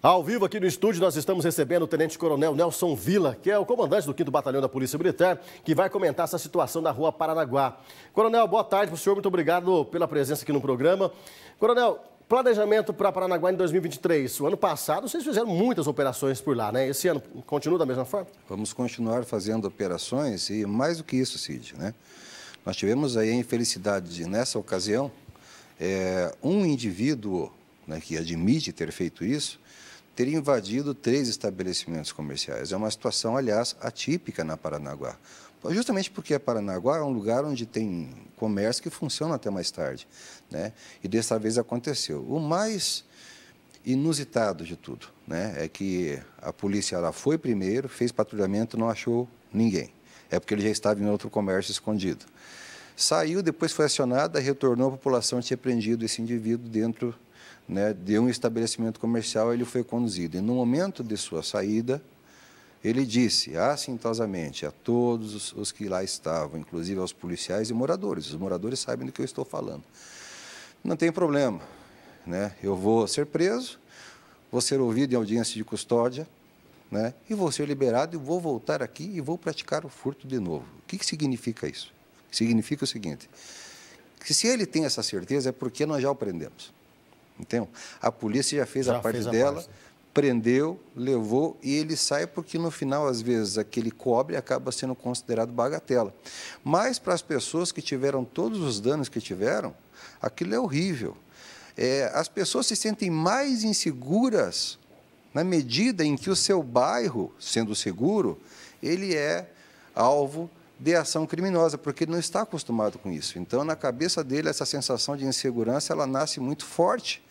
Ao vivo aqui no estúdio, nós estamos recebendo o Tenente Coronel Nelson Vila, que é o comandante do 5 Batalhão da Polícia Militar, que vai comentar essa situação na rua Paranaguá. Coronel, boa tarde para o senhor, muito obrigado pela presença aqui no programa. Coronel, planejamento para Paranaguá em 2023. O ano passado vocês fizeram muitas operações por lá, né? Esse ano continua da mesma forma? Vamos continuar fazendo operações e mais do que isso, Cid, né? Nós tivemos aí a infelicidade de, nessa ocasião, é, um indivíduo né, que admite ter feito isso, ter invadido três estabelecimentos comerciais. É uma situação, aliás, atípica na Paranaguá. Justamente porque a Paranaguá é um lugar onde tem comércio que funciona até mais tarde. Né? E dessa vez aconteceu. O mais inusitado de tudo né? é que a polícia lá foi primeiro, fez patrulhamento, não achou ninguém. É porque ele já estava em outro comércio escondido. Saiu, depois foi acionada, retornou, a população tinha prendido esse indivíduo dentro né, de um estabelecimento comercial, ele foi conduzido. E no momento de sua saída, ele disse assintosamente a todos os, os que lá estavam, inclusive aos policiais e moradores, os moradores sabem do que eu estou falando. Não tem problema, né? eu vou ser preso, vou ser ouvido em audiência de custódia, né? e vou ser liberado e vou voltar aqui e vou praticar o furto de novo. O que, que significa isso? Significa o seguinte, que se ele tem essa certeza é porque nós já o prendemos. Então, a polícia já fez já a parte fez a dela, parte. prendeu, levou e ele sai porque no final, às vezes, aquele cobre acaba sendo considerado bagatela. Mas para as pessoas que tiveram todos os danos que tiveram, aquilo é horrível. É, as pessoas se sentem mais inseguras na medida em que o seu bairro, sendo seguro, ele é alvo de ação criminosa, porque ele não está acostumado com isso. Então, na cabeça dele, essa sensação de insegurança, ela nasce muito forte.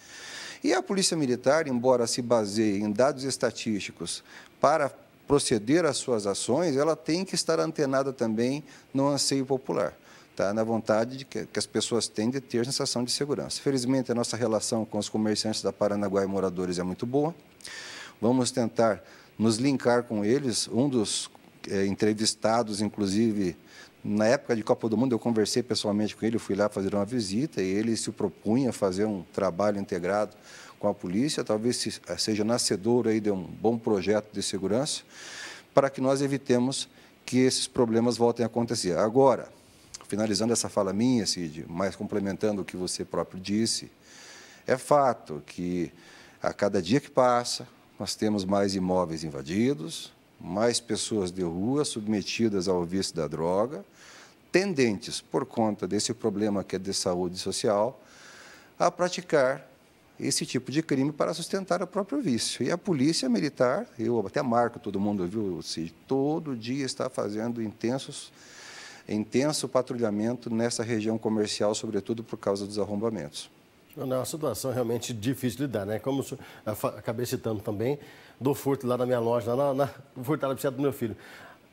E a Polícia Militar, embora se baseie em dados estatísticos para proceder às suas ações, ela tem que estar antenada também no anseio popular. Tá, na vontade de que, que, as pessoas têm de ter sensação de segurança. Felizmente, a nossa relação com os comerciantes da Paranaguá e moradores é muito boa. Vamos tentar nos linkar com eles. Um dos é, entrevistados, inclusive, na época de Copa do Mundo, eu conversei pessoalmente com ele, eu fui lá fazer uma visita e ele se propunha a fazer um trabalho integrado com a polícia, talvez é, seja nascedor aí de um bom projeto de segurança, para que nós evitemos que esses problemas voltem a acontecer. Agora, finalizando essa fala minha, Cid, mas complementando o que você próprio disse, é fato que a cada dia que passa, nós temos mais imóveis invadidos, mais pessoas de rua submetidas ao vício da droga, tendentes, por conta desse problema que é de saúde social, a praticar esse tipo de crime para sustentar o próprio vício. E a polícia militar, eu até marco todo mundo, viu? Se todo dia está fazendo intensos, intenso patrulhamento nessa região comercial, sobretudo por causa dos arrombamentos. Não, é uma situação realmente difícil de lidar, né? Como acabei citando também, do furto lá na minha loja, lá na, na furtada do meu filho.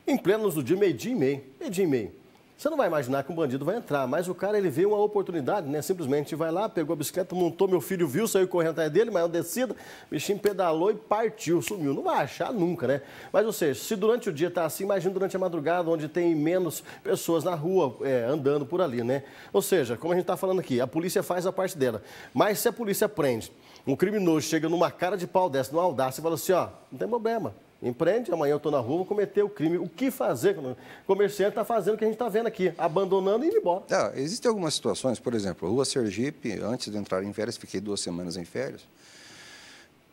Em plenos do dia, meio dia e meio, meio dia e meio. Você não vai imaginar que um bandido vai entrar, mas o cara ele vê uma oportunidade, né? Simplesmente vai lá, pegou a bicicleta, montou, meu filho viu, saiu correndo atrás dele, mas eu descida, bichinho pedalou e partiu, sumiu. Não vai achar nunca, né? Mas, ou seja, se durante o dia tá assim, imagina durante a madrugada, onde tem menos pessoas na rua é, andando por ali, né? Ou seja, como a gente está falando aqui, a polícia faz a parte dela. Mas se a polícia prende, um criminoso chega numa cara de pau dessa, numa audácia e fala assim, ó, não tem problema, empreende, amanhã eu estou na rua, vou cometer o crime. O que fazer? O comerciante está fazendo o que a gente está vendo aqui, abandonando e indo embora. Ah, existem algumas situações, por exemplo, a Rua Sergipe, antes de entrar em férias, fiquei duas semanas em férias,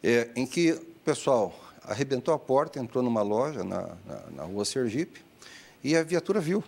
é, em que o pessoal arrebentou a porta, entrou numa loja na, na, na Rua Sergipe e a viatura viu.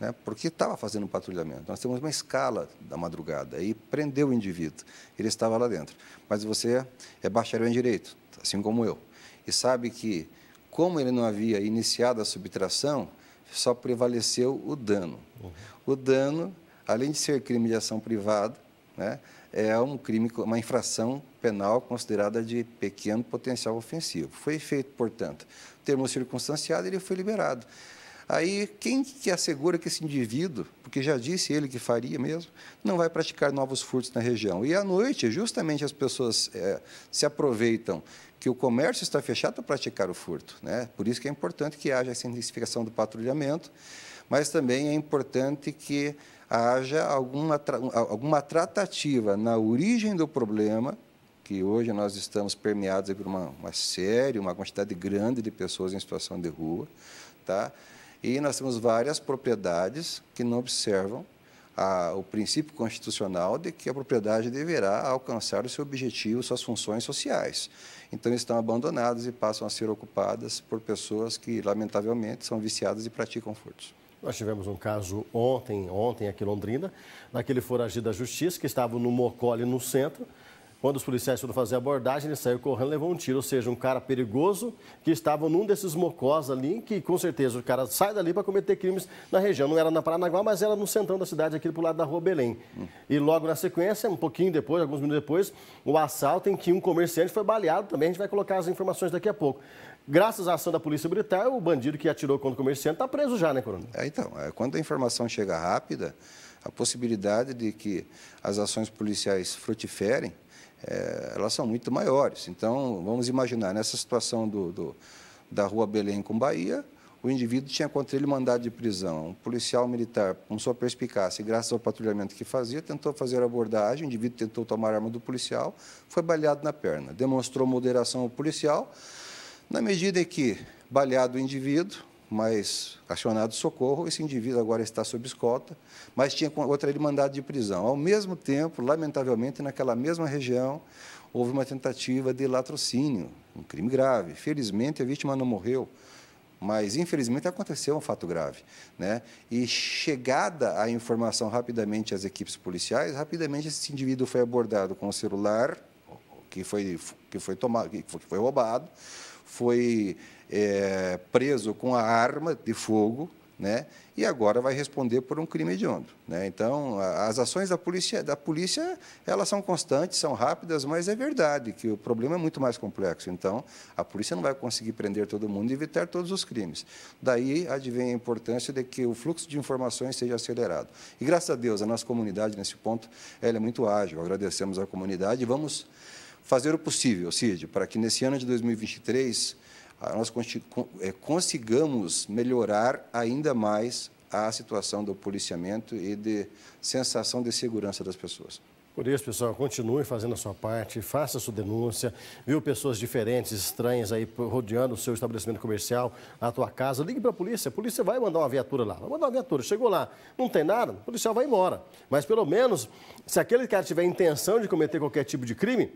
Né, porque estava fazendo um patrulhamento. Nós temos uma escala da madrugada e prendeu o indivíduo. Ele estava lá dentro. Mas você é bacharel em direito, assim como eu e sabe que, como ele não havia iniciado a subtração, só prevaleceu o dano. Uhum. O dano, além de ser crime de ação privada, né, é um crime, uma infração penal considerada de pequeno potencial ofensivo. Foi feito, portanto, termo circunstanciado, ele foi liberado. Aí, quem que assegura que esse indivíduo, porque já disse ele que faria mesmo, não vai praticar novos furtos na região? E à noite, justamente as pessoas é, se aproveitam que o comércio está fechado para praticar o furto. Né? Por isso que é importante que haja essa intensificação do patrulhamento, mas também é importante que haja alguma, alguma tratativa na origem do problema, que hoje nós estamos permeados por uma, uma série, uma quantidade grande de pessoas em situação de rua, tá? E nós temos várias propriedades que não observam a, o princípio constitucional de que a propriedade deverá alcançar o seu objetivo, suas funções sociais. Então, estão abandonadas e passam a ser ocupadas por pessoas que, lamentavelmente, são viciadas e praticam furtos. Nós tivemos um caso ontem, ontem aqui em Londrina, naquele foragido da justiça que estava no Mocole, no centro, quando os policiais foram fazer a abordagem, ele saiu correndo, levou um tiro, ou seja, um cara perigoso que estava num desses mocós ali, que com certeza o cara sai dali para cometer crimes na região. Não era na Paranaguá, mas era no centrão da cidade, aqui pro lado da rua Belém. Hum. E logo na sequência, um pouquinho depois, alguns minutos depois, o assalto em que um comerciante foi baleado também. A gente vai colocar as informações daqui a pouco. Graças à ação da Polícia Militar, o bandido que atirou contra o comerciante está preso já, né, Coronel? É, então, é, quando a informação chega rápida, a possibilidade de que as ações policiais frutiferem é, elas são muito maiores. Então, vamos imaginar, nessa situação do, do, da Rua Belém com Bahia, o indivíduo tinha contra ele mandado de prisão. Um policial militar, com sua perspicácia, graças ao patrulhamento que fazia, tentou fazer a abordagem, o indivíduo tentou tomar a arma do policial, foi baleado na perna. Demonstrou moderação ao policial, na medida em que, baleado o indivíduo, mas acionado socorro, esse indivíduo agora está sob escolta, mas tinha outra ele mandado de prisão. Ao mesmo tempo, lamentavelmente, naquela mesma região, houve uma tentativa de latrocínio, um crime grave. Felizmente, a vítima não morreu, mas infelizmente aconteceu um fato grave, né? E chegada a informação rapidamente às equipes policiais, rapidamente esse indivíduo foi abordado com o celular que foi que foi tomado, que foi roubado, foi é, preso com a arma de fogo, né? E agora vai responder por um crime hediondo, né? Então, as ações da polícia, da polícia, elas são constantes, são rápidas, mas é verdade que o problema é muito mais complexo. Então, a polícia não vai conseguir prender todo mundo e evitar todos os crimes. Daí advém a importância de que o fluxo de informações seja acelerado. E graças a Deus, a nossa comunidade nesse ponto, ela é muito ágil. Agradecemos à comunidade e vamos fazer o possível, Cid, para que nesse ano de 2023 nós eh, consigamos melhorar ainda mais a situação do policiamento e de sensação de segurança das pessoas. Por isso, pessoal, continue fazendo a sua parte, faça a sua denúncia. Viu pessoas diferentes, estranhas aí rodeando o seu estabelecimento comercial, a tua casa, ligue para a polícia. A polícia vai mandar uma viatura lá. Vai mandar uma viatura. Chegou lá, não tem nada, o policial vai embora. Mas pelo menos, se aquele cara tiver intenção de cometer qualquer tipo de crime,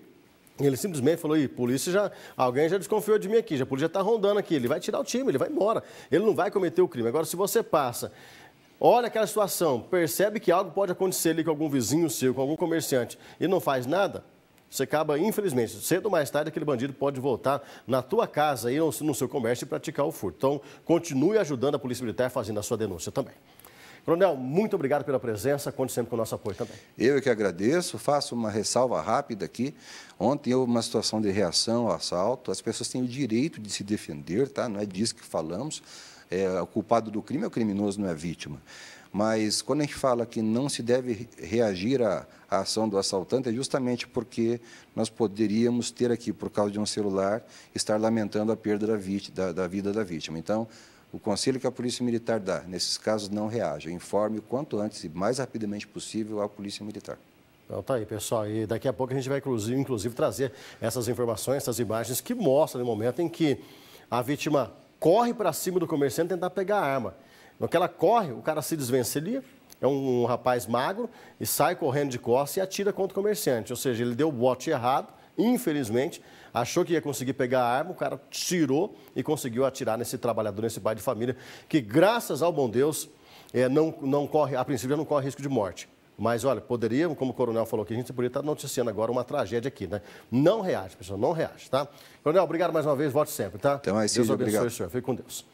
ele simplesmente falou: e polícia já. Alguém já desconfiou de mim aqui, já, a polícia está rondando aqui. Ele vai tirar o time, ele vai embora. Ele não vai cometer o crime. Agora, se você passa, olha aquela situação, percebe que algo pode acontecer ali com algum vizinho seu, com algum comerciante, e não faz nada, você acaba, infelizmente, cedo ou mais tarde, aquele bandido pode voltar na tua casa, e no seu comércio e praticar o furto. Então, continue ajudando a Polícia Militar fazendo a sua denúncia também. Coronel, muito obrigado pela presença, conte sempre com o nosso apoio também. Eu é que agradeço, faço uma ressalva rápida aqui. Ontem houve uma situação de reação ao assalto, as pessoas têm o direito de se defender, tá? não é disso que falamos. É, o culpado do crime é o criminoso, não é a vítima. Mas quando a gente fala que não se deve reagir à, à, ação do assaltante, é justamente porque nós poderíamos ter aqui, por causa de um celular, estar lamentando a perda da, vítima, da, da vida da vítima. Então, o conselho que a Polícia Militar dá, nesses casos, não reaja. Informe o quanto antes e mais rapidamente possível à Polícia Militar. Então tá aí, pessoal. E daqui a pouco a gente vai, inclusive, inclusive trazer essas informações, essas imagens que mostram no momento em que a vítima corre para cima do comerciante tentar pegar a arma. No que ela corre, o cara se desvencilha, é um, um rapaz magro, e sai correndo de costas e atira contra o comerciante. Ou seja, ele deu o bote errado, infelizmente, achou que ia conseguir pegar a arma, o cara tirou e conseguiu atirar nesse trabalhador, nesse pai de família, que graças ao bom Deus, é, não, não corre, a princípio não corre risco de morte. Mas olha, poderia, como o coronel falou aqui, a gente poderia estar noticiando agora uma tragédia aqui, né? Não reage, pessoal, não reage, tá? Coronel, obrigado mais uma vez, volte sempre, tá? Até mais, Deus abençoe obrigado. o senhor, fique com Deus.